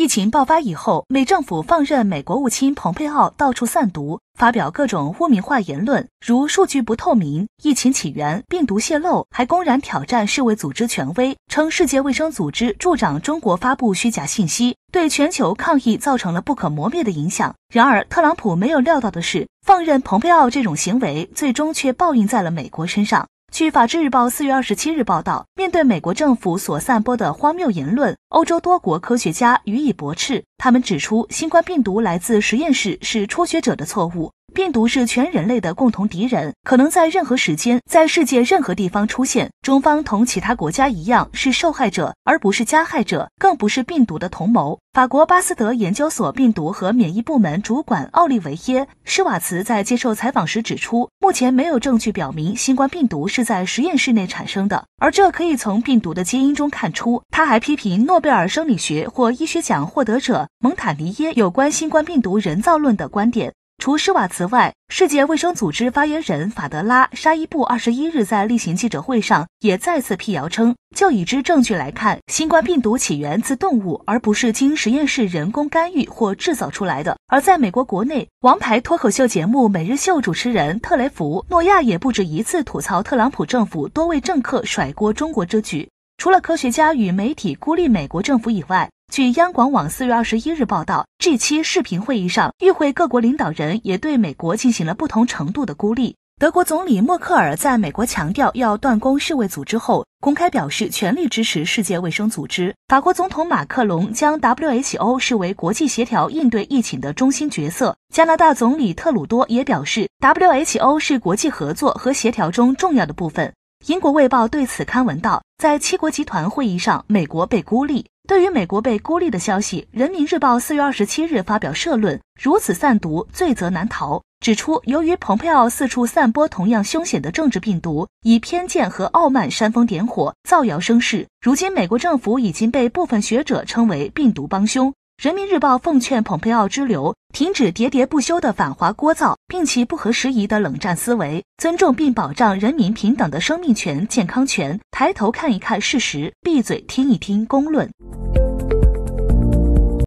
疫情爆发以后，美政府放任美国务卿蓬佩奥到处散毒，发表各种污名化言论，如数据不透明、疫情起源、病毒泄露，还公然挑战世卫组织权威，称世界卫生组织助长中国发布虚假信息，对全球抗疫造成了不可磨灭的影响。然而，特朗普没有料到的是，放任蓬佩奥这种行为，最终却报应在了美国身上。据《法制日报》四月二十七日报道，面对美国政府所散播的荒谬言论，欧洲多国科学家予以驳斥。他们指出，新冠病毒来自实验室是初学者的错误。病毒是全人类的共同敌人，可能在任何时间、在世界任何地方出现。中方同其他国家一样是受害者，而不是加害者，更不是病毒的同谋。法国巴斯德研究所病毒和免疫部门主管奥利维耶·施瓦茨在接受采访时指出，目前没有证据表明新冠病毒是在实验室内产生的，而这可以从病毒的基因中看出。他还批评诺贝尔生理学或医学奖获得者蒙塔尼耶有关新冠病毒人造论的观点。除施瓦茨外，世界卫生组织发言人法德拉沙伊布二十一日在例行记者会上也再次辟谣称，就已知证据来看，新冠病毒起源自动物，而不是经实验室人工干预或制造出来的。而在美国国内，王牌脱口秀节目《每日秀》主持人特雷弗·诺亚也不止一次吐槽特朗普政府多位政客甩锅中国之举，除了科学家与媒体孤立美国政府以外。据央广网四月二十一日报道，这期视频会议上，与会各国领导人也对美国进行了不同程度的孤立。德国总理默克尔在美国强调要断供世卫组织后，公开表示全力支持世界卫生组织。法国总统马克龙将 WHO 视为国际协调应对疫情的中心角色。加拿大总理特鲁多也表示，WHO 是国际合作和协调中重要的部分。英国卫报对此刊文道，在七国集团会议上，美国被孤立。对于美国被孤立的消息，《人民日报》四月二十七日发表社论，如此散毒，罪责难逃。指出，由于蓬佩奥四处散播同样凶险的政治病毒，以偏见和傲慢煽风点火、造谣生事，如今美国政府已经被部分学者称为病毒帮凶。《人民日报》奉劝蓬佩奥之流，停止喋喋不休的反华聒噪，并弃不合时宜的冷战思维，尊重并保障人民平等的生命权、健康权，抬头看一看事实，闭嘴听一听公论。